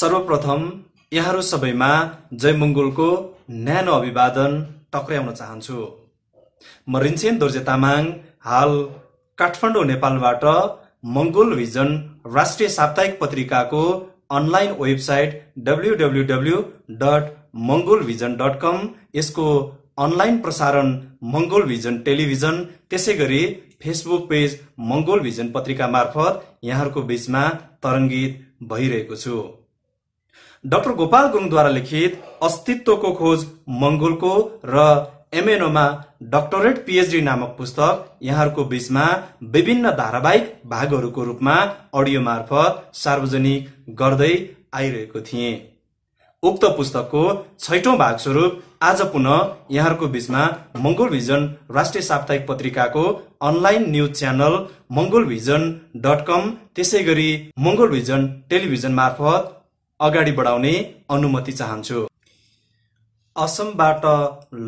सर्वप्रथम यहाँहरू सबैमा जय जयमङ्गलको न्यानो अभिवादन टक्र्याउन चाहन्छु म रिन्छेन दोर्जे तामाङ हाल काठमाडौँ नेपालबाट मङ्गोल भिजन राष्ट्रिय साप्ताहिक पत्रिकाको online website W W W dot Mangol Vision dot com यसको अनलाइन प्रसारण मङ्गोल भिजन टेलिभिजन त्यसै गरी फेसबुक पेज मङ्गोल भिजन पत्रिका मार्फत यहाँहरूको बिचमा तरङ्गित भइरहेको छु डाक्टर गोपाल गुरुङद्वारा लिखित अस्तित्वको खोज मङ्गोलको र एमएनओमा डक्टरेट पिएचडी नामक पुस्तक यहाँहरूको बीचमा विभिन्न धारावाहिक भागहरूको रूपमा अडियो मार्फत सार्वजनिक गर्दै आइरहेको थिएँ उक्त पुस्तकको छैठौँ भाग स्वरूप आज पुनः यहाँहरूको बीचमा मङ्गोल भिजन राष्ट्रिय साप्ताहिक पत्रिकाको online news channel Mangol Vision dot com त्यसै गरी मङ्गोल भिजन टेलिभिजन मार्फत अगाडि बढाउने अनुमति चाहन्छु असमबाट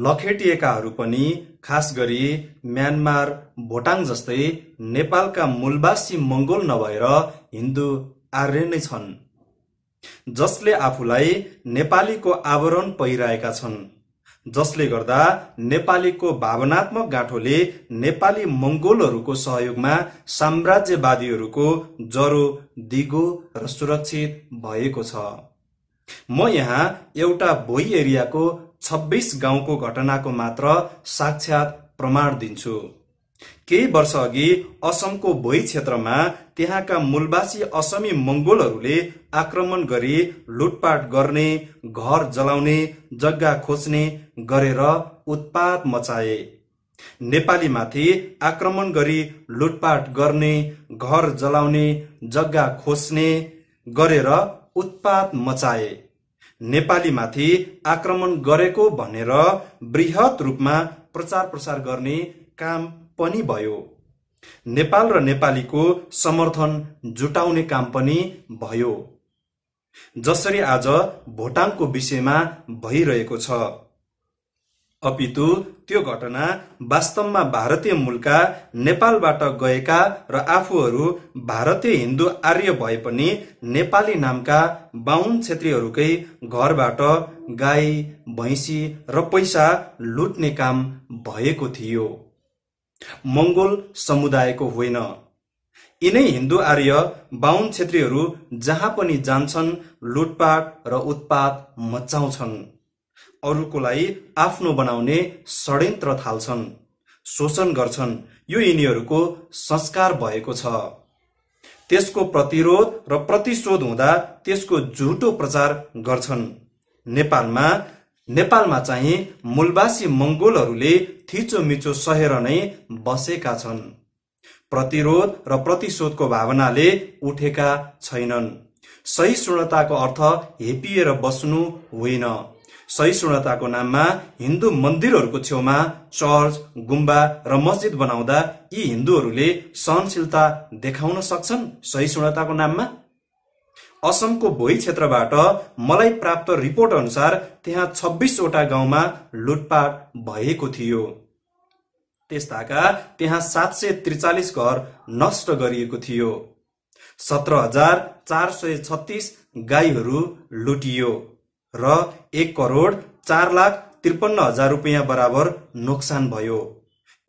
लखेटिएकाहरू पनि खास गरी म्यानमार भोटाङ जस्तै नेपालका मूलवासी मङ्गोल नभएर हिन्दू आर्य नै छन् जसले आफूलाई नेपालीको आवरण पहिराएका छन् जसले गर्दा नेपालीको भावनात्मक गाँठोले नेपाली मङ्गोलहरूको सहयोगमा साम्राज्यवादीहरूको जरो दिगो र सुरक्षित भएको छ म यहाँ एउटा भोइ एरियाको छब्बिस गाउँको घटनाको मात्र साक्षात प्रमाण दिन्छु केही वर्ष अघि असमको भोइ क्षेत्रमा त्यहाँका मूलवासी असमी मङ्गोलहरूले आक्रमण गरी लुटपाट गर्ने घर जलाउने जग्गा खोज्ने गरेर उत्पात मचाए नेपालीमाथि आक्रमण गरी लुटपाट गर्ने घर जलाउने जग्गा खोज्ने गरेर उत्पात मचाए नेपालीमाथि आक्रमण गरेको भनेर वृहत रूपमा प्रचार प्रसार गर्ने काम पनि भयो नेपाल र नेपालीको समर्थन जुटाउने काम पनि भयो जसरी आज भोटाङको विषयमा भइरहेको छ अपितु त्यो घटना वास्तवमा भारतीय मूलका नेपालबाट गएका र आफूहरू भारतीय हिन्दू आर्य भए पनि नेपाली नामका बाहुन छेत्रीहरूकै घरबाट गाई भैँसी र पैसा लुट्ने काम भएको थियो मङ्गोल समुदायको होइन यिनै हिन्दू आर्य बाहुन छेत्रीहरू जहाँ पनि जान्छन् लुटपाट र उत्पात मचाउँछन् अरूको लागि आफ्नो बनाउने षड्यन्त्र थाल्छन् शोषण गर्छन् यो यिनीहरूको संस्कार भएको छ त्यसको प्रतिरोध र प्रतिशोध हुँदा त्यसको झुटो प्रचार गर्छन् नेपालमा नेपालमा चाहिँ मूलवासी मङ्गोलहरूले थिचोमिचो सहेर नै बसेका छन् प्रतिरोध र प्रतिशोधको भावनाले उठेका छैनन् सहिष्णुताको अर्थ हेपिएर बस्नु होइन सहिष्णुताको नाममा हिन्दू मन्दिरहरूको छेउमा चर्च गुम्बा र मस्जिद बनाउँदा यी हिन्दूहरूले सहनशीलता देखाउन सक्छन् सहिष्णुताको नाममा असमको भोइ क्षेत्रबाट मलाई प्राप्त रिपोर्ट अनुसार त्यहाँ छब्बिसवटा गाउँमा लुटपाट भएको थियो त्यस्ताका त्यहाँ सात सय त्रिचालिस घर नष्ट गरिएको थियो सत्र हजार चार सय छत्तिस गाईहरू लुटियो र एक करोड चार लाख त्रिपन्न हजार रुपियाँ बराबर नोक्सान भयो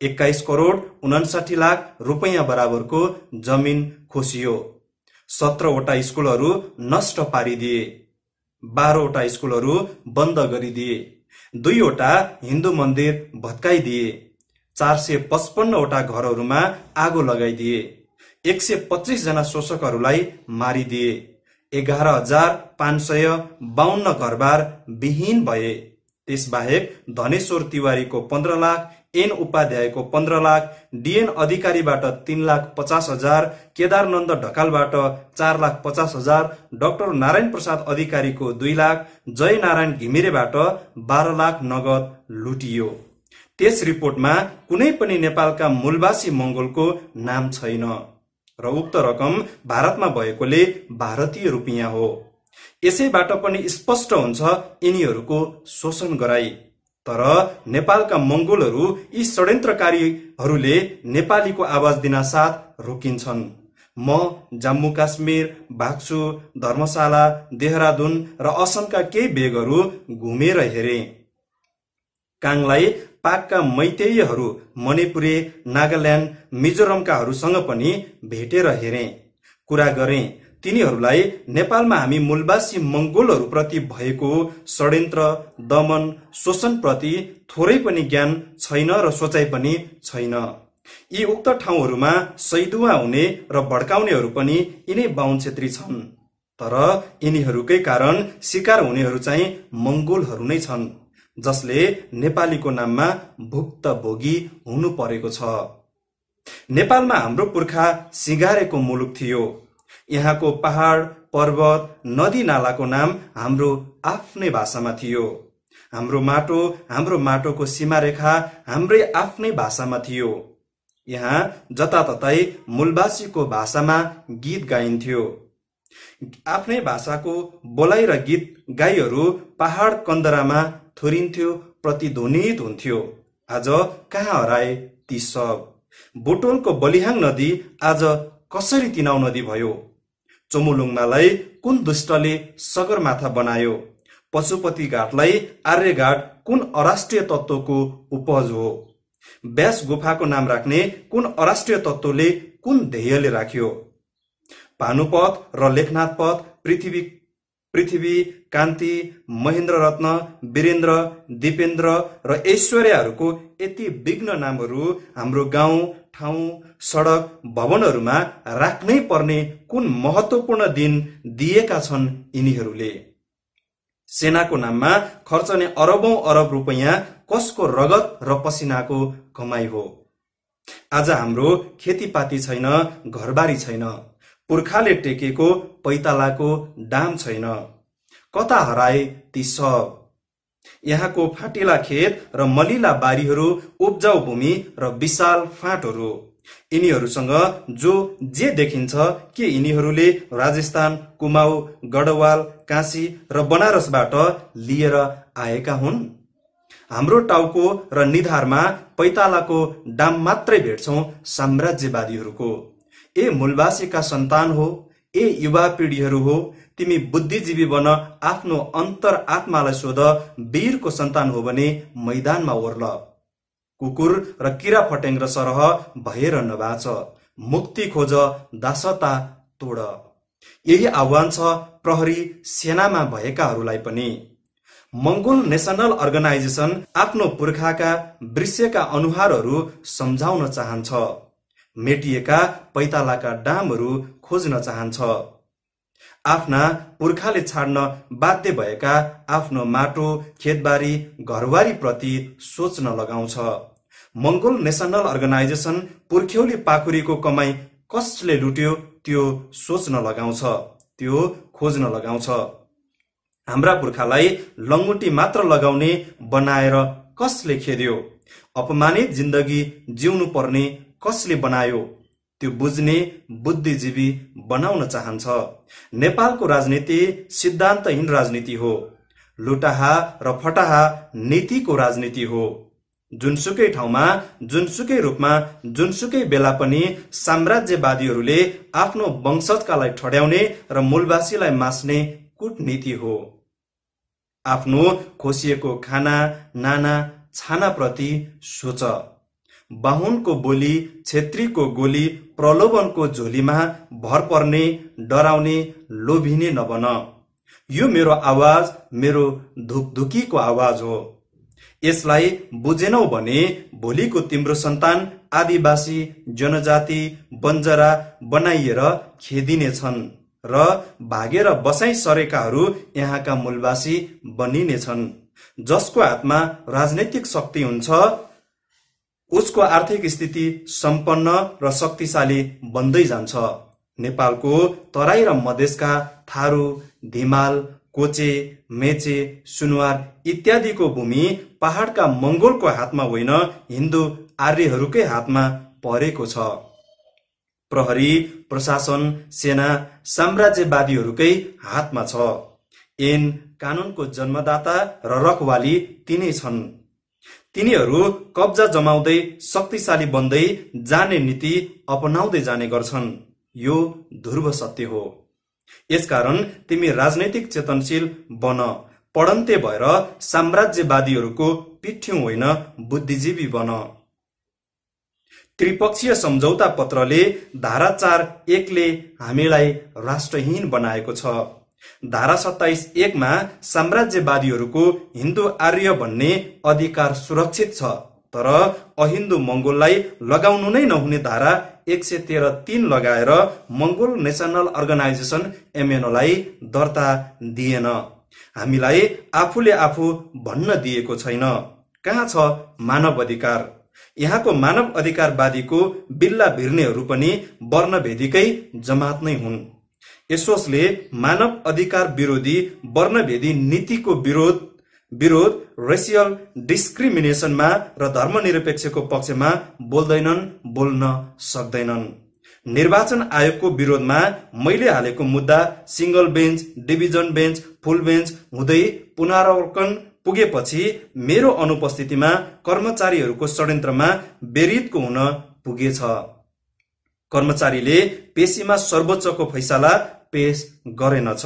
एक्काइस करोड उनासाठी लाख रुपियाँ बराबरको जमिन खोसियो सत्रवटा स्कुलहरू नष्ट पारिदिए बाह्रवटा स्कुलहरू बन्द गरिदिए दुईवटा हिन्दू मन्दिर भत्काइदिए चार सय पचपन्नवटा घरहरूमा आगो लगाइदिए एक सय पच्चिसजना शोषकहरूलाई मारिदिए एघार हजार पाँच सय बाहन्न घरबार विहीन भए त्यसबाहेक धनेश्वर तिवारीको पन्ध्र लाख एन उपाध्यायको पन्ध्र लाख डिएन अधिकारीबाट तीन लाख पचास हजार केदारनन्द ढकालबाट चार लाख पचास हजार डाक्टर नारायण प्रसाद अधिकारीको दुई लाख जय नारायण घिमिरेबाट बाह्र लाख नगद लुटियो त्यस रिपोर्टमा कुनै पनि नेपालका मूलवासी मङ्गोलको नाम छैन र उक्त रकम भारतमा भएकोले भारतीय रुपियाँ हो यसैबाट पनि स्पष्ट हुन्छ यिनीहरूको शोषण गराई तर नेपालका मङ्गोलहरू यी षड्यन्त्रकारीहरूले नेपालीको आवाज दिन साथ रोकिन्छन् म जम्मू काश्मीर भाग्छु धर्मशाला देहरादुन र असमका केही बेगहरू घुमेर हेरे काङलाई पाकका मैतेयहरू मणिपुरे नागाल्यान्ड मिजोरमकाहरूसँग पनि भेटेर हेरे कुरा गरेँ तिनीहरूलाई नेपालमा हामी मूलवासी मङ्गोलहरूप्रति भएको षड्यन्त्र दमन शोषणप्रति थोरै पनि ज्ञान छैन र सोचाइ पनि छैन यी उक्त ठाउँहरूमा सैदुवा हुने र भड्काउनेहरू पनि यिनै बाहुन छेत्री छन् तर यिनीहरूकै कारण शिकार हुनेहरू चाहिँ मङ्गोलहरू नै छन् जसले नेपालीको नाममा भुक्तभोगी हुनु परेको छ नेपालमा हाम्रो पुर्खा सिँगारेको मुलुक थियो यहाँको पहाड पर्वत नदी नालाको नाम हाम्रो आफ्नै भाषामा थियो हाम्रो माटो हाम्रो माटोको सीमा रेखा हाम्रै आफ्नै भाषामा थियो यहाँ जताततै मूलवासीको भाषामा गीत गाइन्थ्यो आफ्नै भाषाको बोलाइ र गीत गाईहरू पहाड कन्दरामा थुरिन्थ्यो प्रतिध्वनित हुन्थ्यो आज कहाँ हराए ती सब बुटोलको बलिहाङ नदी आज कसरी तिनाउ नदी भयो चोमुलुङमालाई कुन दुष्टले सगरमाथा बनायो पशुपति घाटलाई आर्यघाट कुन अराष्ट्रिय तत्त्वको उपज हो व्यास गुफाको नाम राख्ने कुन अराष्ट्रिय तत्त्वले कुन ध्येयले राख्यो भानुपथ र लेखनाथ पथ पृथ्वी पृथ्वी कान्ति महेन्द्र रत्न वीरेन्द्र दिपेन्द्र र ऐश्वर्याहरूको यति विघ्न नामहरू हाम्रो गाउँ ठाउँ सडक भवनहरूमा राख्नै पर्ने कुन महत्त्वपूर्ण दिन दिएका छन् यिनीहरूले सेनाको नाममा खर्चने अरबौं अरब रुपैयाँ कसको रगत र पसिनाको कमाई हो आज हाम्रो खेतीपाती छैन घरबारी छैन पुर्खाले टेकेको पैतालाको दाम छैन कता हराए ती सब यहाँको फाटेला खेत र मलिला बारीहरू उब्जाउ भूमि र विशाल फाँटहरू यिनीहरूसँग जो जे देखिन्छ के यिनीहरूले राजस्थान कुमाऊ गढवाल काशी र बनारसबाट लिएर आएका हुन् हाम्रो टाउको र निधारमा पैतालाको डाम मात्रै भेट्छौँ साम्राज्यवादीहरूको ए मूलवासीका सन्तान हो ए युवा पिँढीहरू हो तिमी बुद्धिजीवी बन आफ्नो अन्तर आत्मालाई सोध वीरको सन्तान हो भने मैदानमा ओर्ल कुकुर र किरा फटेङ सरह भएर नबाच मुक्ति खोज दासता तोड यही आह्वान छ प्रहरी सेनामा भएकाहरूलाई पनि मङ्गोल नेसनल अर्गनाइजेसन आफ्नो पुर्खाका दृश्यका अनुहारहरू सम्झाउन चाहन्छ मेटिएका पैतालाका डामहरू खोज्न चाहन्छ आफ्ना पुर्खाले छाड्न बाध्य भएका आफ्नो माटो खेतबारी घरबारीप्रति सोच्न लगाउँछ मङ्गोल नेसनल अर्गनाइजेसन पुर्ख्यौली पाखुरीको कमाई कसले लुट्यो त्यो सोच्न लगाउँछ त्यो खोज्न लगाउँछ हाम्रा पुर्खालाई लङ्गुटी मात्र लगाउने बनाएर कसले खेद्यो अपमानित जिन्दगी जिउनु पर्ने कसले बनायो त्यो बुझ्ने बुद्धिजीवी बनाउन चाहन्छ नेपालको राजनीति सिद्धान्तहीन राजनीति हो लुटाहा र फटाहा नीतिको राजनीति हो जुनसुकै ठाउँमा जुनसुकै रूपमा जुनसुकै बेला पनि साम्राज्यवादीहरूले आफ्नो वंशजकालाई ठड्याउने र मूलवासीलाई मास्ने कुटनीति हो आफ्नो खोसिएको खाना नाना छानाप्रति सोच बाहुनको बोली छेत्रीको गोली प्रलोभनको झोलीमा भर पर्ने डराउने लोभिने नबन यो मेरो आवाज मेरो धुकधुकीको आवाज हो यसलाई बुझेनौ भने भोलिको तिम्रो सन्तान आदिवासी जनजाति बन्जरा बनाइएर खेदिनेछन् र भागेर बसाइ सरेकाहरू यहाँका मूलवासी बनिनेछन् जसको हातमा राजनैतिक शक्ति हुन्छ उसको आर्थिक स्थिति सम्पन्न र शक्तिशाली बन्दै जान्छ नेपालको तराई र मधेसका थारू धिमाल कोचे मेचे सुनवार इत्यादिको भूमि पहाडका मङ्गोलको हातमा होइन हिन्दू आर्यहरूकै हातमा परेको छ प्रहरी प्रशासन सेना साम्राज्यवादीहरूकै हातमा छ एन कानुनको जन्मदाता र रखवाली तिनै छन् तिनीहरू कब्जा जमाउँदै शक्तिशाली बन्दै जाने नीति अपनाउँदै जाने गर्छन् यो ध्रुव सत्य हो यसकारण तिमी राजनैतिक चेतनशील बन पढन्ते भएर साम्राज्यवादीहरूको पिठ्यौँ होइन बुद्धिजीवी बन त्रिपक्षीय सम्झौता पत्रले धारा चार एकले हामीलाई राष्ट्रहीन बनाएको छ धारा सत्ताइस एकमा साम्राज्यवादीहरूको हिन्दू आर्य भन्ने अधिकार सुरक्षित छ तर अहिन्दु मङ्गोललाई लगाउनु नै नहुने धारा एक सय तेह्र तिन लगाएर मङ्गोल नेसनल अर्गनाइजेसन एमएनओलाई दर्ता दिएन हामीलाई आफूले आफू भन्न दिएको छैन कहाँ छ मानव अधिकार यहाँको मानव अधिकारवादीको बिल्ला भिर्नेहरू पनि वर्णभेदीकै जमात नै हुन् यसोसले मानव अधिकार विरोधी वर्णभेदी नीतिको विरोध विरोध रेसियल डिस्क्रिमिनेसनमा र धर्मनिरपेक्षको पक्षमा बोल्दैनन् बोल्न सक्दैनन् निर्वाचन आयोगको विरोधमा मैले हालेको मुद्दा single bench division bench full bench हुँदै पुनरावकन पुगेपछि मेरो अनुपस्थितिमा कर्मचारीहरूको षड्यन्त्रमा बेरितको हुन पुगेछ कर्मचारीले पेशीमा सर्वोच्चको फैसला पेश गरेनछ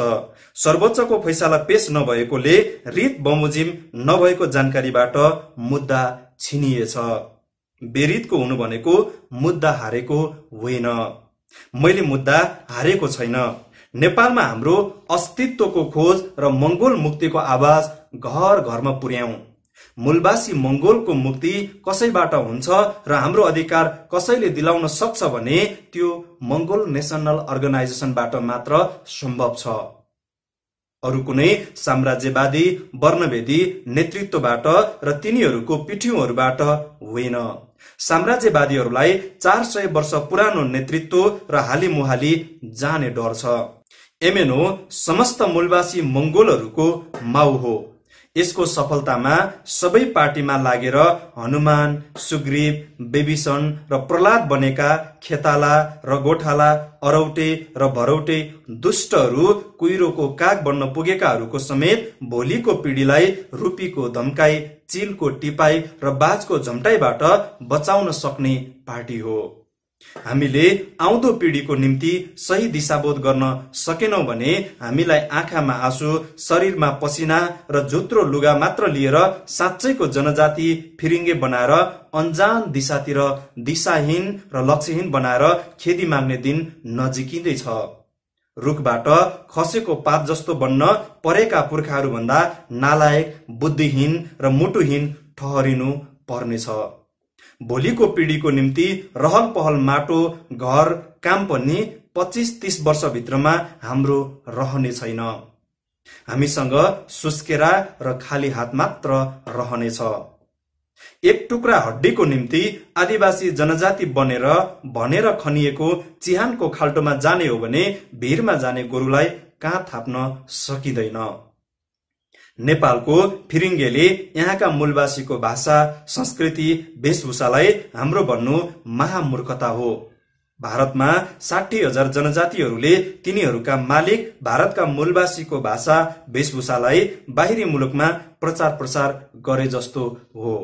सर्वोच्चको फैसला पेश नभएकोले रित बमोजिम नभएको जानकारीबाट मुद्दा छिनिएछ बेरितको हुनु भनेको मुद्दा हारेको होइन मैले मुद्दा हारेको छैन नेपालमा हाम्रो अस्तित्वको खोज र मङ्गोल मुक्तिको आवाज घर घरमा पुर्याउँ मूलवासी मंगोलको मुक्ति कसैबाट हुन्छ र हाम्रो अधिकार कसैले दिलाउन सक्छ भने त्यो मंगोल नेसनल अर्गनाइजेसनबाट मात्र सम्भव छ अरू कुनै साम्राज्यवादी वर्णभेदी नेतृत्वबाट र तिनीहरूको पिठ्यूहरूबाट होइन साम्राज्यवादीहरूलाई चार सय वर्ष पुरानो नेतृत्व र हालीमुहाली जाने डर छ एमएनओ समस्त मूलवासी मंगोलहरूको माउ हो यसको सफलतामा सबै पार्टीमा लागेर हनुमान सुग्रीव बेबिसन र प्रहलाद बनेका खेताला र गोठाला अरौटे र भरौटे दुष्टहरू कुहिरोको काग बन्न पुगेकाहरूको समेत भोलिको पिँढीलाई रुपीको धम्काई चिलको टिपाई र बाजको झम्टाइबाट बचाउन सक्ने पार्टी हो हामीले आउँदो पिँढीको निम्ति सही दिशाबोध गर्न सकेनौँ भने हामीलाई आँखामा आँसु शरीरमा पसिना र जोत्रो लुगा मात्र लिएर साँच्चैको जनजाति फिरिङ्गे बनाएर अन्जान दिशातिर दिशाहीन र लक्ष्यहीन बनाएर खेदी माग्ने दिन नजिकिँदैछ रुखबाट खसेको पात जस्तो बन्न परेका पुर्खाहरूभन्दा नालायक बुद्धिहीन र मुटुहीन ठहरिनु पर्नेछ भोलिको पिँढीको निम्ति रहल पहल माटो घर काम पनि पच्चिस तिस वर्षभित्रमा हाम्रो रहने छैन हामीसँग सुस्केरा र खाली हात मात्र रहनेछ एक टुक्रा हड्डीको निम्ति आदिवासी जनजाति बनेर भनेर खनिएको चिहानको खाल्टोमा जाने हो भने भिरमा जाने गोरुलाई कहाँ थाप्न सकिँदैन नेपालको फिरिङ्गेले यहाँका मूलवासीको भाषा संस्कृति वेशभूषालाई हाम्रो भन्नु महामूर्खता हो भारतमा साठी हजार जनजातिहरूले तिनीहरूका मालिक भारतका मूलवासीको भाषा वेशभूषालाई बाहिरी मुलुकमा प्रचार प्रसार गरे जस्तो हो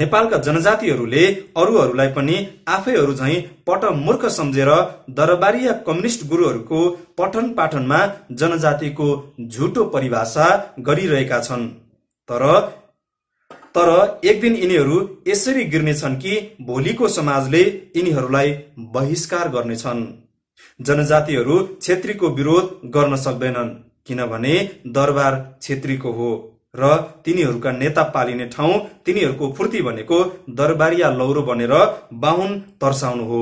नेपालका जनजातिहरूले अरूहरूलाई पनि आफैहरू झैँ मूर्ख सम्झेर दरबारिया कम्युनिस्ट गुरुहरूको पठन पाठनमा जनजातिको झुटो परिभाषा गरिरहेका छन् तर तर एक दिन यिनीहरू यसरी गिर्नेछन् कि भोलिको समाजले यिनीहरूलाई बहिष्कार गर्नेछन् जनजातिहरू छेत्रीको विरोध गर्न सक्दैनन् किनभने दरबार छेत्रीको हो र तिनीहरूका नेता पालिने ठाउँ तिनीहरूको फुर्ती भनेको दरबारिया लौरो बनेर बाहुन तर्साउनु हो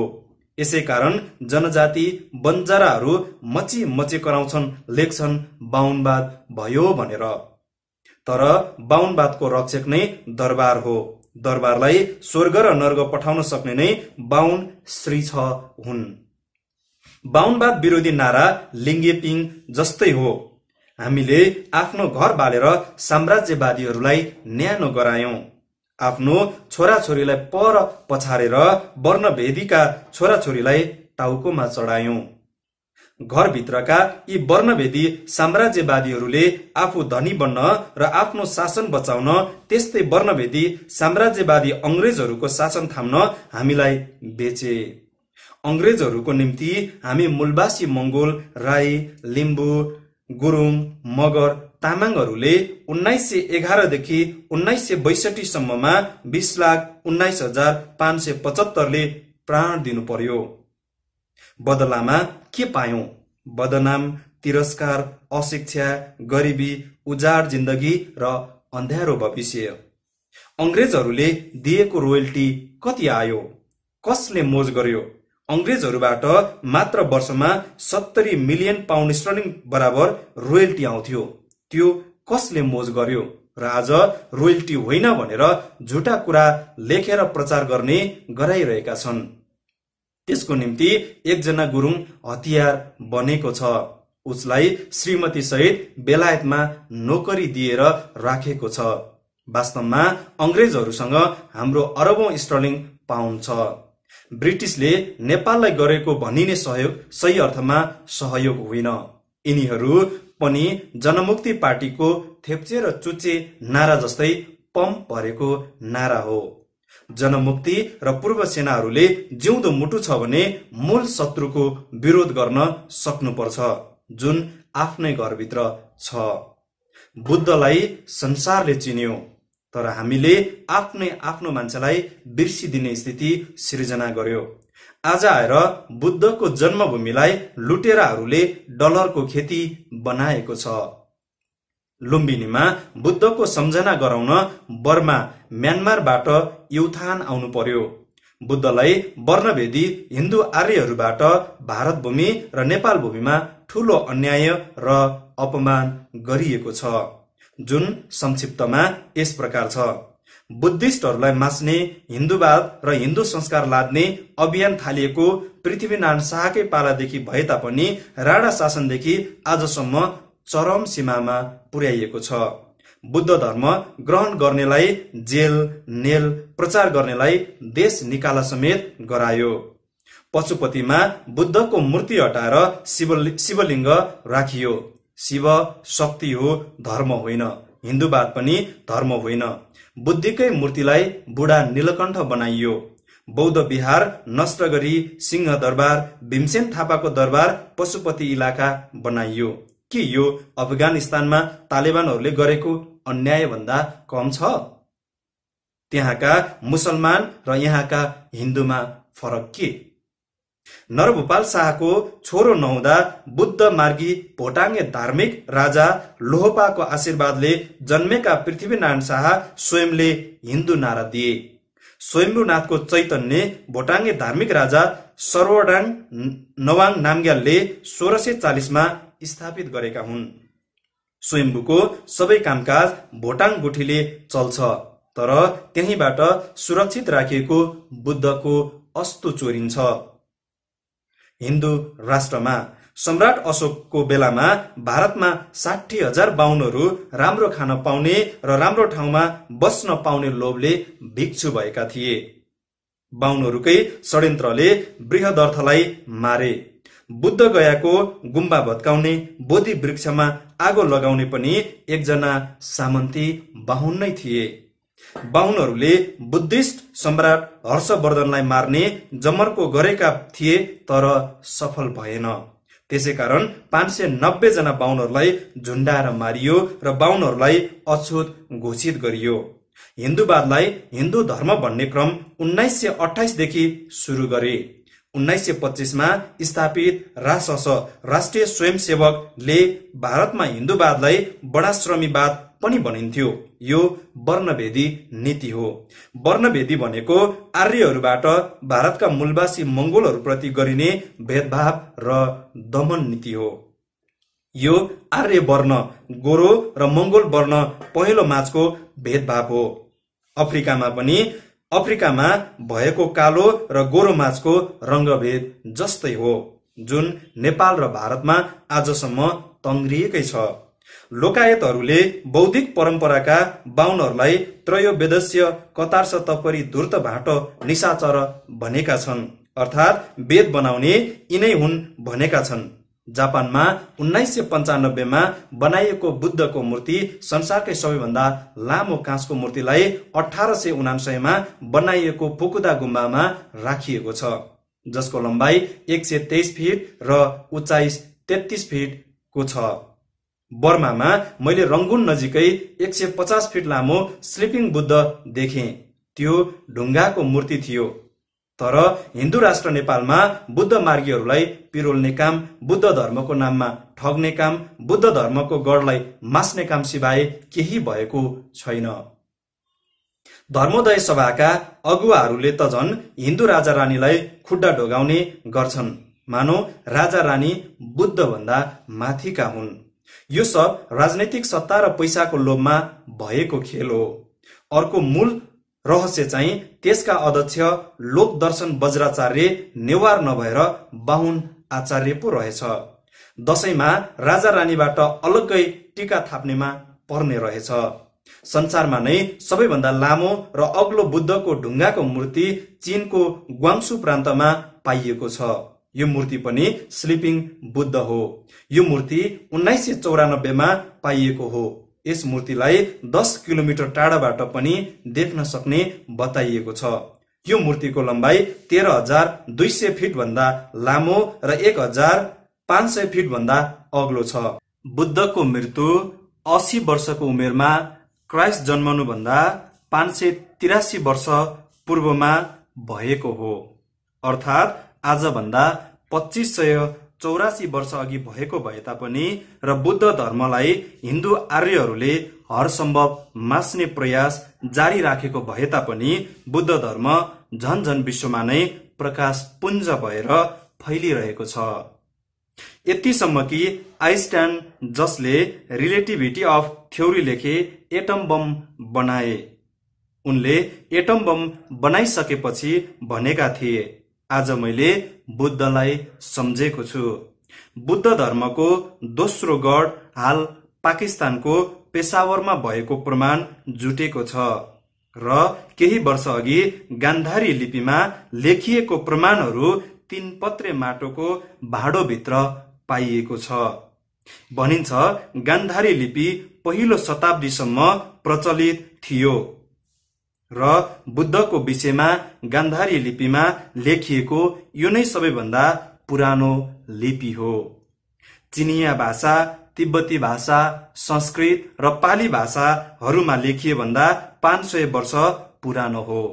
यसै कारण जनजाति बन्जाराहरू मची मचे कराउँछन् लेख्छन् बाहुनवाद भयो भनेर तर बाहुनवादको रक्षक नै दरबार हो दरबारलाई स्वर्ग र नर्ग पठाउन सक्ने नै बाहुन श्री छ हुन् बाहुनवाद विरोधी नारा लिङ्गेपिङ जस्तै हो हामीले आफ्नो घर बालेर साम्राज्यवादीहरूलाई न्यानो गरायौँ आफ्नो छोराछोरीलाई पर पछारेर वर्णभेदीका छोराछोरीलाई टाउकोमा चढायौं घरभित्रका यी वर्णभेदी साम्राज्यवादीहरूले आफू धनी बन्न र आफ्नो शासन बचाउन त्यस्तै वर्णभेदी साम्राज्यवादी अङ्ग्रेजहरूको शासन थाम्न हामीलाई बेचे अङ्ग्रेजहरूको निम्ति हामी मूलवासी मङ्गोल राई लिम्बू गुरुङ मगर तामाङहरूले उन्नाइस सय एघारदेखि उन्नाइस सय बैसठीसम्ममा बिस लाख उन्नाइस हजार पाँच सय पचहत्तरले प्राण दिनु पर्यो बदलामा के पायौँ बदनाम तिरस्कार अशिक्षा गरिबी उजाड जिन्दगी र अन्ध्यारो भविष्य अङ्ग्रेजहरूले दिएको रोयल्टी कति आयो कसले मोज गर्यो अङ्ग्रेजहरूबाट मात्र वर्षमा सत्तरी मिलियन पाउन्ड स्टर्लिङ बराबर रोयल्टी आउँथ्यो त्यो कसले मोज गर्यो र आज रोयल्टी होइन भनेर झुटा कुरा लेखेर प्रचार गर्ने गराइरहेका छन् त्यसको निम्ति एकजना गुरुङ हतियार बनेको छ उसलाई श्रीमती सहित बेलायतमा नोकरी दिएर राखेको छ वास्तवमा अङ्ग्रेजहरूसँग हाम्रो अरबौं स्टर्लिङ पाउन्ड छ ब्रिटिसले नेपाललाई गरेको भनिने सहयोग सही अर्थमा सहयोग होइन यिनीहरू पनि जनमुक्ति पार्टीको थेप्चे र चुच्चे नारा जस्तै पम परेको नारा हो जनमुक्ति र पूर्व सेनाहरूले जिउँदो मुटु छ भने मूल शत्रुको विरोध गर्न सक्नुपर्छ जुन आफ्नै घरभित्र छ बुद्धलाई संसारले चिन्यो तर हामीले आफ्नै आफ्नो मान्छेलाई बिर्सिदिने स्थिति सिर्जना गर्यो आज आएर बुद्धको जन्मभूमिलाई लुटेराहरूले डलरको खेती बनाएको छ लुम्बिनीमा बुद्धको सम्झना गराउन बर्मा म्यानमारबाट युथान आउनु पर्यो बुद्धलाई वर्णभेदी हिन्दू आर्यहरूबाट भारत भूमि र नेपाल भूमिमा ठूलो अन्याय र अपमान गरिएको छ जुन संक्षिप्तमा यस प्रकार छ बुद्धिस्टहरूलाई मास्ने हिन्दूवाद र हिन्दू संस्कार लाद्ने अभियान थालिएको पृथ्वीनारायण शाहकै पालादेखि भए तापनि राणा शासनदेखि आजसम्म चरम सीमामा पुर्याइएको छ बुद्ध धर्म ग्रहण गर्नेलाई जेल नेल प्रचार गर्नेलाई देश निकाला समेत गरायो पशुपतिमा बुद्धको मूर्ति हटाएर शिवलिङ्ग राखियो शिव शक्ति हो धर्म होइन हिन्दूवाद पनि धर्म होइन बुद्धिकै मूर्तिलाई बुढा नीलकण्ठ बनाइयो बौद्ध विहार नष्ट गरी सिंह दरबार भीमसेन थापाको दरबार पशुपति इलाका बनाइयो के यो अफगानिस्तानमा तालिबानहरूले गरेको अन्याय भन्दा कम छ त्यहाँका मुसलमान र यहाँका हिन्दूमा फरक के नरभूपाल शाहको छोरो नहुँदा बुद्ध मार्गी भोटाङ्गे धार्मिक राजा लोहपाको आशीर्वादले जन्मेका पृथ्वीनारायण शाह स्वयंले हिन्दू नारा दिए स्वयम्भूनाथको चैतन्य भोटाङ्गे धार्मिक राजा सर्वडाङ नवाङ नामग्यालले सोह्र सय चालिसमा स्थापित गरेका हुन् स्वयम्भूको सबै कामकाज भोटाङ गुठीले चल्छ तर त्यहीँबाट सुरक्षित राखिएको बुद्धको अस्तु चोरिन्छ हिन्दू राष्ट्रमा सम्राट अशोकको बेलामा भारतमा साठी हजार बाहुनहरू राम्रो खान पाउने र राम्रो ठाउँमा बस्न पाउने लोभले भिक्षु भएका थिए बाहुनहरूकै षड्यन्त्रले बृहदर्थलाई मारे बुद्ध गयाको गुम्बा भत्काउने बोधि वृक्षमा आगो लगाउने पनि एकजना सामन्ती बाहुन नै थिए बाहुनहरूले बुद्धिस्ट सम्राट हर्षवर्धनलाई मार्ने जमर्को गरेका थिए तर सफल भएन कारण पाँच सय नब्बेजना बाहुनहरूलाई झुन्डाएर मारियो र बाहुनहरूलाई अछुत घोषित गरियो हिन्दूवादलाई हिन्दू धर्म भन्ने क्रम उन्नाइस सय अठाइसदेखि सुरु गरे उन्नाइस सय पच्चिसमा स्थापित रासस राष्ट्रिय स्वयंसेवकले भारतमा हिन्दूवादलाई बडाश्रमीवाद पनि भनिन्थ्यो यो वर्णभेदी नीति हो वर्णभेदी भनेको आर्यहरूबाट भारतका मूलवासी मङ्गोलहरूप्रति गरिने भेदभाव र दमन नीति हो यो आर्य वर्ण गोरो र मङ्गोल वर्ण पहिलो माझको भेदभाव हो अफ्रिकामा पनि अफ्रिकामा भएको कालो र गोरो माछको रङ्गभेद जस्तै हो जुन नेपाल र भारतमा आजसम्म तङ्ग्रिएकै छ लोकायतहरूले बौद्धिक परम्पराका बाहुनहरूलाई त्रयोवेदस्य कतार्स तपरी धूर्त भाँटो निसाचर भनेका छन् अर्थात् वेद बनाउने यिनै हुन् भनेका छन् जापानमा उन्नाइस सय पन्चानब्बेमा बनाइएको बुद्धको मूर्ति संसारकै सबैभन्दा लामो काँसको मूर्तिलाई अठार सय उनासयमा बनाइएको फुकुदा गुम्बामा राखिएको छ जसको लम्बाइ एक सय तेइस फिट र उचाइस तेत्तिस फिटको छ बर्मामा मैले रङ्गुन नजिकै एक सय पचास फिट लामो स्लिपिङ बुद्ध देखेँ त्यो ढुङ्गाको मूर्ति थियो तर हिन्दू राष्ट्र नेपालमा बुद्ध मार्गीहरूलाई पिरोल्ने काम बुद्ध धर्मको नाममा ठग्ने काम बुद्ध धर्मको गढलाई मास्ने काम सिवाय केही भएको छैन धर्मोदय सभाका अगुवाहरूले त झन् हिन्दू राजा रानीलाई खुड्डा ढोगाउने गर्छन् मानो राजा रानी बुद्धभन्दा माथिका हुन् यो सब राजनैतिक सत्ता र पैसाको लोभमा भएको खेल हो अर्को मूल रहस्य चाहिँ त्यसका अध्यक्ष लोकदर्शन वज्राचार्य नेवार नभएर बाहुन आचार्य पो रहेछ दसैँमा राजा रानीबाट अलग्गै टिका थाप्नेमा पर्ने रहेछ संसारमा नै सबैभन्दा लामो र अग्लो बुद्धको ढुङ्गाको मूर्ति चीनको ग्वाङसु प्रान्तमा पाइएको छ यो मूर्ति पनि स्लिपिङ बुद्ध हो यो मूर्ति उन्नाइस सय चौरानब्बेमा पाइएको हो यस मूर्तिलाई दस किलोमिटर टाढाबाट पनि देख्न सक्ने बताइएको छ यो मूर्तिको लम्बाइ तेह्र हजार दुई सय फिटभन्दा लामो र एक हजार पाँच सय फिटभन्दा अग्लो छ बुद्धको मृत्यु असी वर्षको उमेरमा क्राइस्ट जन्मनुभन्दा पाँच सय तिरासी वर्ष पूर्वमा भएको हो अर्थात् आजभन्दा पच्चिस सय चौरासी वर्ष अघि भएको भए तापनि र बुद्ध धर्मलाई हिन्दू आर्यहरूले हरसम्भव मास्ने प्रयास जारी राखेको भए तापनि बुद्ध धर्म झन विश्वमा नै प्रकाश पुञ्ज भएर फैलिरहेको छ यतिसम्म कि आइस्ट्यान जसले रिलेटिभिटी अफ थ्योरी लेखे एटम बम बनाए उनले एटम बम बनाइसकेपछि भनेका थिए आज मैले बुद्धलाई सम्झेको छु बुद्ध धर्मको दोस्रो गढ हाल पाकिस्तानको पेसावरमा भएको प्रमाण जुटेको छ र केही वर्ष अघि गान्धारी लिपिमा लेखिएको प्रमाणहरू तीन पत्रे माटोको भाँडोभित्र पाइएको छ भनिन्छ गान्धारी लिपि पहिलो शताब्दीसम्म प्रचलित थियो र बुद्धको विषयमा गान्धारी लिपिमा लेखिएको यो नै सबैभन्दा पुरानो लिपि हो चिनिया भाषा तिब्बती भाषा संस्कृत र पाली भाषाहरूमा लेखिए भन्दा पाँच सय वर्ष पुरानो हो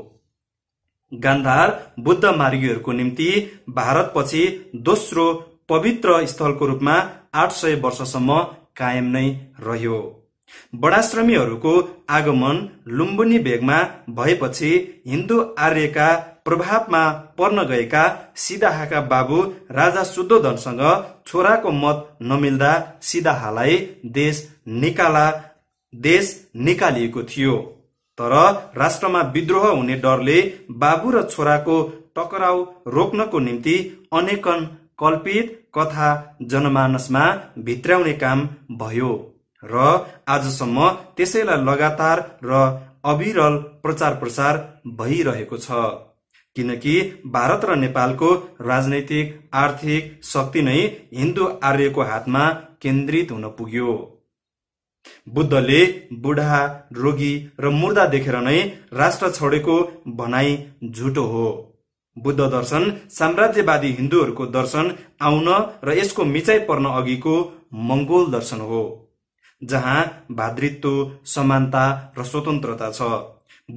गान्धार बुद्ध मार्गीहरूको निम्ति भारतपछि दोस्रो पवित्र स्थलको रूपमा आठ सय वर्षसम्म कायम नै रह्यो बडाश्रमीहरूको आगमन लुम्बिनी भेगमा भएपछि हिन्दू आर्यका प्रभावमा पर्न गएका सिदाहाका बाबु राजा शुद्धोधनसँग छोराको मत नमिल्दा सिदाहालाई देश निकाला देश निकालिएको थियो तर राष्ट्रमा विद्रोह हुने डरले बाबु र छोराको टकराउ रोक्नको निम्ति अनेकन कल्पित कथा जनमानसमा भित्राउने काम भयो र आजसम्म त्यसैलाई लगातार र अविरल प्रचार प्रसार भइरहेको छ किनकि भारत र नेपालको राजनैतिक आर्थिक शक्ति नै हिन्दू आर्यको हातमा केन्द्रित हुन पुग्यो बुद्धले बुढा रोगी र मुर्दा देखेर नै राष्ट्र छोडेको भनाई झुटो हो बुद्ध दर्शन साम्राज्यवादी हिन्दूहरूको दर्शन आउन र यसको मिचाइ पर्न अघिको मङ्गोल दर्शन हो जहाँ भातृत्व समानता र स्वतन्त्रता छ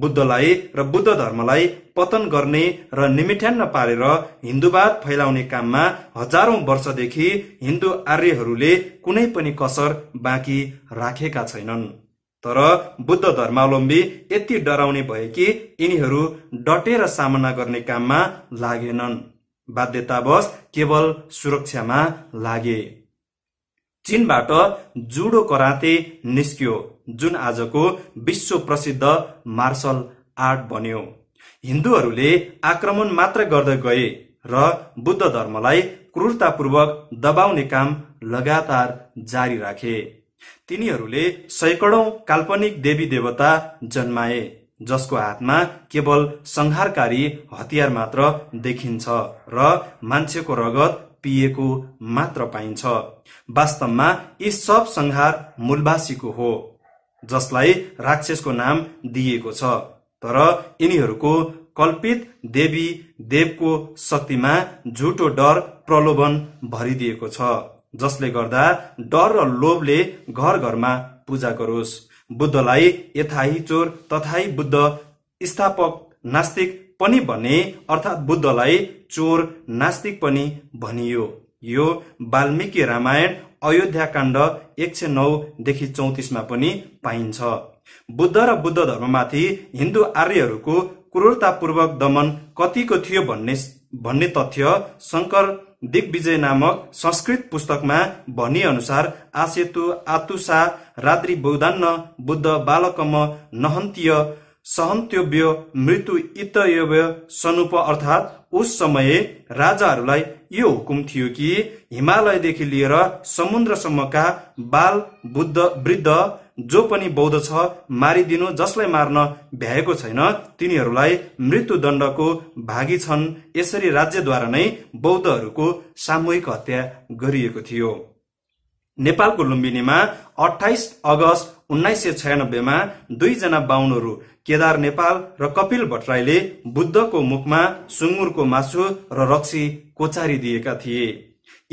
बुद्धलाई र बुद्ध धर्मलाई पतन गर्ने र निमिठ्यान्न पारेर हिन्दूवाद फैलाउने काममा हजारौं वर्षदेखि हिन्दू आर्यहरूले कुनै पनि कसर बाँकी राखेका छैनन् तर बुद्ध धर्मावलम्बी यति डराउने भए कि यिनीहरू डटेर सामना गर्ने काममा लागेनन् बाध्यतावश केवल सुरक्षामा लागे चीनबाट जुडो कराते निस्कियो जुन आजको विश्व प्रसिद्ध मार्शल आर्ट बन्यो हिन्दूहरूले आक्रमण मात्र गर्दै गए र बुद्ध धर्मलाई क्रूरतापूर्वक दबाउने काम लगातार जारी राखे तिनीहरूले सैकडौं काल्पनिक देवी देवता जन्माए जसको हातमा केवल संहारकारी हतियार मात्र देखिन्छ र मान्छेको रगत पिएको मात्र पाइन्छ वास्तवमा यी सब संहार मूलवासीको हो जसलाई राक्षसको नाम दिइएको छ तर यिनीहरूको कल्पित देवी देवको शक्तिमा झुटो डर प्रलोभन भरिदिएको छ जसले गर्दा डर र लोभले घर घरमा पूजा गरोस् बुद्धलाई यथाही चोर तथाही बुद्ध स्थापक नास्तिक पनि भने अर्थात् बुद्धलाई चोर नास्तिक पनि भनियो यो वाल्मिकी रामायण अयोध्या काण्ड एक सय नौदेखि चौतिसमा पनि पाइन्छ बुद्ध र बुद्ध धर्ममाथि हिन्दू आर्यहरूको क्रूरतापूर्वक दमन कतिको थियो भन्ने भन्ने तथ्य शङ्कर दिग्विजय नामक संस्कृत पुस्तकमा अनुसार आसेतु आतुसा रात्रि बौदान्न बुद्ध बालकम नहन्तीय सहन्त्योव्य मृत्यु इतव्य सनुप अर्थात् उस समय राजाहरूलाई यो हुकुम थियो कि हिमालयदेखि लिएर समुद्रसम्मका बाल बुद्ध वृद्ध जो पनि बौद्ध छ मारिदिनु जसलाई मार्न भ्याएको छैन तिनीहरूलाई मृत्युदण्डको भागी छन् यसरी राज्यद्वारा नै बौद्धहरूको सामूहिक हत्या गरिएको थियो नेपालको लुम्बिनीमा अठाइस अगस्त उन्नाइस सय छयानब्बेमा दुईजना बाहुनहरू केदार नेपाल र कपिल भट्टराईले बुद्धको मुखमा सुँगुरको मासु र रक्सी कोचारी दिएका थिए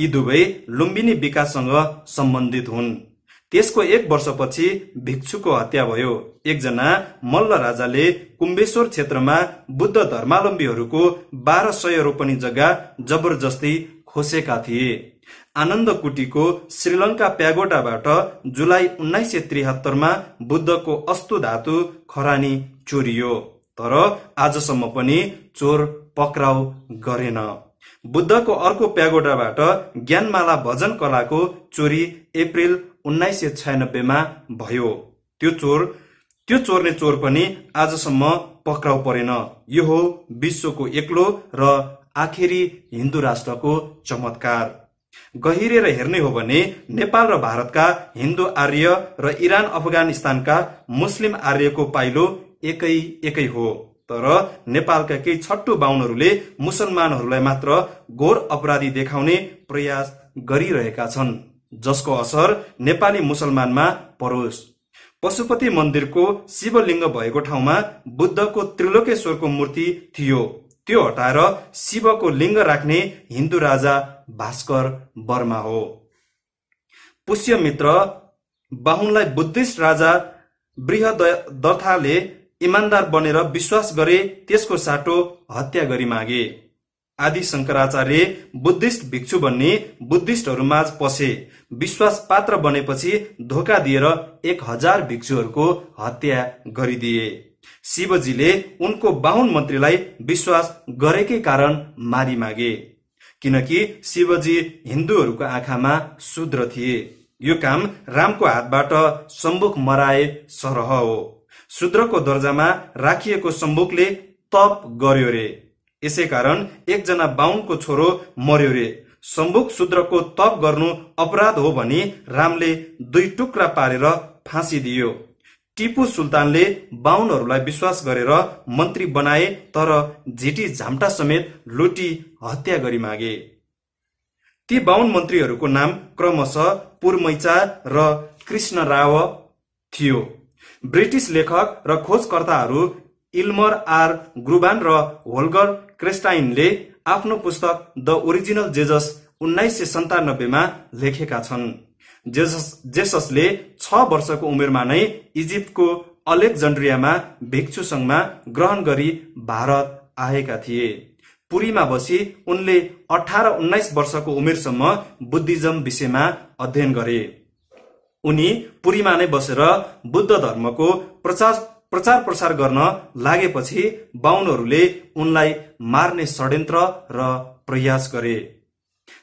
यी दुवै लुम्बिनी विकाससँग सम्बन्धित हुन् त्यसको एक वर्षपछि भिक्षुको हत्या भयो एकजना मल्ल राजाले कुम्बेश्वर क्षेत्रमा बुद्ध धर्मावलम्बीहरूको बाह्र सय रोपनी जग्गा जबरजस्ती खोसेका थिए आनन्दकुटीको श्रीलङ्का प्यागोटाबाट जुलाई उन्नाइस सय त्रिहत्तरमा बुद्धको अस्तु धातु खरानी चोरियो तर आजसम्म पनि चोर पक्राउ गरेन बुद्धको अर्को प्यागोडाबाट ज्ञानमाला भजन कलाको चोरी एप्रिल उन्नाइस सय छयानब्बेमा भयो त्यो चोर त्यो चोर्ने चोर पनि आजसम्म पक्राउ परेन यो हो विश्वको एक्लो र आखिरी हिन्दू राष्ट्रको चमत्कार गहिरेर हेर्ने हो भने नेपाल र भारतका हिन्दू आर्य र इरान अफगानिस्तानका मुस्लिम आर्यको पाइलो एकै एकै हो तर नेपालका केही छट्टु बाहुनहरूले मुसलमानहरूलाई मात्र घोर अपराधी देखाउने प्रयास गरिरहेका छन् जसको असर नेपाली मुसलमानमा परोस् पशुपति मन्दिरको शिवलिङ्ग भएको ठाउँमा बुद्धको त्रिलोकेश्वरको मूर्ति थियो त्यो हटाएर शिवको लिङ्ग राख्ने हिन्दू राजा भास्कर वर्मा हो पुष्यमित्र बाहुनलाई बुद्धिस्ट राजा बृहदथाले इमान्दार बनेर विश्वास गरे त्यसको साटो हत्या गरी मागे आदि शङ्कराचार्य बुद्धिस्ट भिक्षु बन्ने बुद्धिस्टहरूमाझ पसे विश्वास पात्र बनेपछि धोका दिएर एक हजार भिक्षुहरूको हत्या गरिदिए शिवजीले उनको बाहुन मन्त्रीलाई विश्वास गरेकै कारण मारी मागे किनकि शिवजी हिन्दूहरूको आँखामा शुद्र थिए यो काम रामको हातबाट सम्बुक मराए सरह हो शुद्रको दर्जामा राखिएको सम्बुकले तप गर्यो रे यसै कारण एकजना बाहुनको छोरो मर्यो रे सम्भुक शूद्रको तप गर्नु अपराध हो भनी रामले दुई टुक्रा पारेर फाँसी दियो टिपु सुल्तानले बाहुनहरूलाई विश्वास गरेर मन्त्री बनाए तर झिटी झाम्टा समेत लुटी हत्या गरी मागे ती बाहुन मन्त्रीहरूको नाम क्रमशः पुरमैचा र कृष्ण राव थियो ब्रिटिस लेखक र खोजकर्ताहरू इल्मर आर ग्रुबान र होल्गर क्रेस्टाइनले आफ्नो पुस्तक द ओरिजिनल जेजस उन्नाइस सय सन्तानब्बेमा लेखेका छन् जेसस जेससले छ वर्षको उमेरमा नै इजिप्टको अलेक्जान्ड्रियामा भिक्षु ग्रहण गरी भारत आएका थिए पुरीमा बसी उनले अठार उन्नाइस वर्षको उमेरसम्म बुद्धिज्म विषयमा अध्ययन गरे उनी पुरीमा नै बसेर बुद्ध धर्मको प्रचार प्रचार प्रसार गर्न लागेपछि बाहुनहरूले उनलाई मार्ने षड्यन्त्र र प्रयास गरे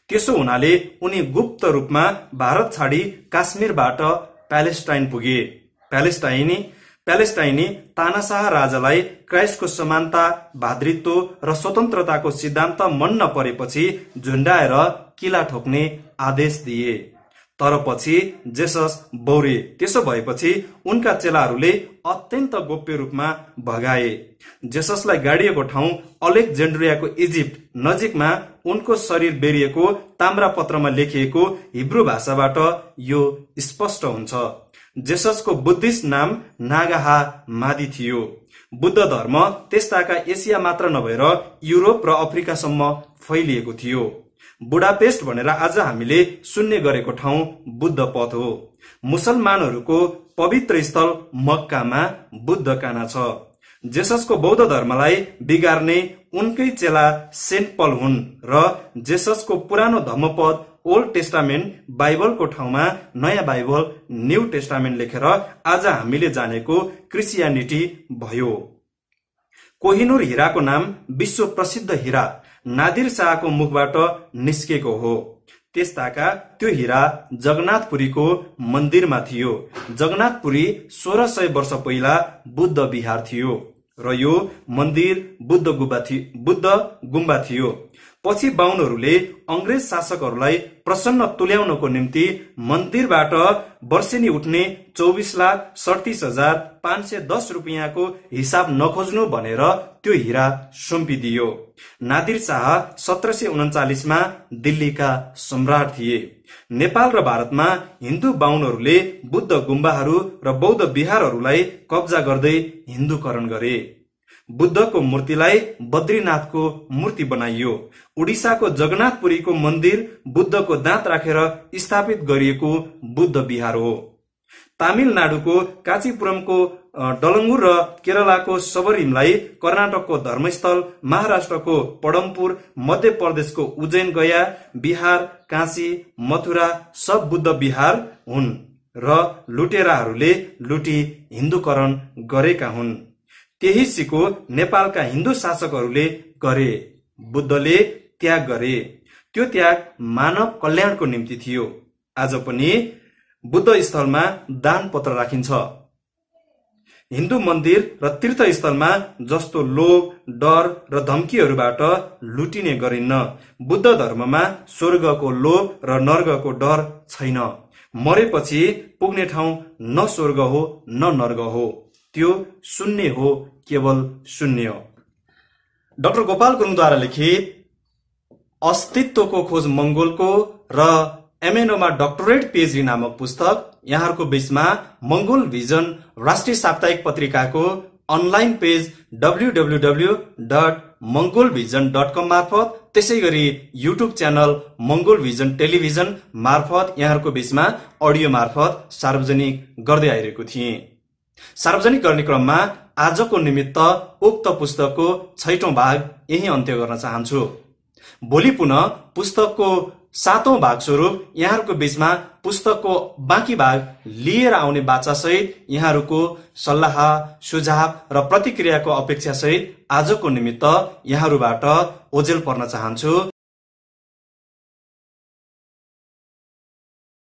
त्यसो हुनाले उनी गुप्त रूपमा भारत छाडी काश्मीरबाट प्यालेस्टाइन पुगे प्यालेस्टाइनी प्यालेस्टाइनी तानाशाह राजालाई क्राइस्टको समानता भातृत्व र स्वतन्त्रताको सिद्धान्त मन नपरेपछि झुन्डाएर किला ठोक्ने आदेश दिए तर पछि जेसस बौरे त्यसो भएपछि उनका चेलाहरूले अत्यन्त गोप्य रूपमा भगाए जेससलाई गाडिएको ठाउँ अलेक्जेन्ड्रियाको इजिप्ट नजिकमा उनको शरीर बेरिएको ताम्रा पत्रमा लेखिएको हिब्रू भाषाबाट यो स्पष्ट हुन्छ जेससको बुद्धिस्ट नाम नागाहा मादी थियो बुद्ध धर्म त्यस्ताका एसिया मात्र नभएर युरोप र अफ्रिकासम्म फैलिएको थियो बुडापेस्ट भनेर आज हामीले सुन्ने गरेको ठाउँ बुद्ध पथ हो मुसलमानहरूको पवित्र स्थल मक्कामा बुद्ध काना छ जेससको बौद्ध धर्मलाई बिगार्ने उनकै चेला सेन्ट पल हुन् र जेससको पुरानो धर्मपद ओल्ड टेस्टामेन्ट बाइबलको ठाउँमा नयाँ बाइबल न्यू टेस्टामेन्ट लेखेर आज हामीले जानेको क्रिस्टियानिटी भयो कोहिनुर हिराको नाम विश्व प्रसिद्ध हिरा नादिर शाहको मुखबाट निस्केको हो त्यस्ताका त्यो हिरा जगन्नाथपुरीको मन्दिरमा थियो जगन्नाथपुरी सोह्र सय वर्ष पहिला बुद्ध विहार थियो र यो मन्दिर बुद्ध गुम्बा थियो बुद्ध गुम्बा थियो पछि बाहुनहरूले अङ्ग्रेज शासकहरूलाई प्रसन्न तुल्याउनको निम्ति मन्दिरबाट वर्षेनी उठ्ने चौबिस लाख सडतिस हजार पाँच सय दस रुपियाँको हिसाब नखोज्नु भनेर त्यो हिरा सुम्पिदियो नादिर शाह सत्र सय उन्चालिसमा दिल्लीका सम्राट थिए नेपाल र भारतमा हिन्दू बाहुनहरूले बुद्ध गुम्बाहरू र बौद्ध विहारहरूलाई कब्जा गर्दै हिन्दूकरण गरे बुद्धको मूर्तिलाई बद्रीनाथको मूर्ति बनाइयो उडिसाको जगन्नाथपुरीको मन्दिर बुद्धको दाँत राखेर स्थापित गरिएको बुद्ध विहार हो तामिलनाडुको काचीपुरमको डलङ्गुर र केरलाको सबरिमलाई कर्नाटकको धर्मस्थल महाराष्ट्रको पडमपुर मध्य प्रदेशको उज्जैन गया बिहार काशी मथुरा सब बुद्ध विहार हुन् र लुटेराहरूले लुटी हिन्दूकरण गरेका हुन् त्यही सिको नेपालका हिन्दू शासकहरूले गरे बुद्धले त्याग गरे त्यो त्याग मानव कल्याणको निम्ति थियो आज पनि बुद्ध स्थलमा दान पत्र राखिन्छ हिन्दू मन्दिर र तीर्थस्थलमा जस्तो लोभ डर र धम्कीहरूबाट लुटिने गरिन्न बुद्ध धर्ममा स्वर्गको लोभ र नर्गको डर छैन मरेपछि पुग्ने ठाउँ न स्वर्ग हो न नर्ग हो त्यो शून्य हो केवल शून्य डाक्टर गोपाल गुरुङद्वारा लिखित अस्तित्वको खोज मङ्गोलको र एमएनओमा डक्टरेट पिएचडी नामक पुस्तक यहाँहरूको बीचमा मङ्गोल भिजन राष्ट्रिय साप्ताहिक पत्रिकाको online page W W W dot Mangol Vision dot com मार्फत त्यसै गरी YouTube channel Mangol Vision television मार्फत यहाँहरूको बीचमा अडियो मार्फत सार्वजनिक गर्दै आइरहेको थिएँ सार्वजनिक गर्ने क्रममा आजको निमित्त उक्त पुस्तकको छैटौँ भाग यही अन्त्य गर्न चाहन्छु भोलि पुनः पुस्तकको सातौँ भाग स्वरूप यहाँहरूको बिचमा पुस्तकको बाँकी भाग लिएर आउने बाचासहित यहाँहरूको सल्लाह सुझाव र प्रतिक्रियाको अपेक्षासहित आजको निमित्त यहाँहरूबाट ओझेल पर्न चाहन्छु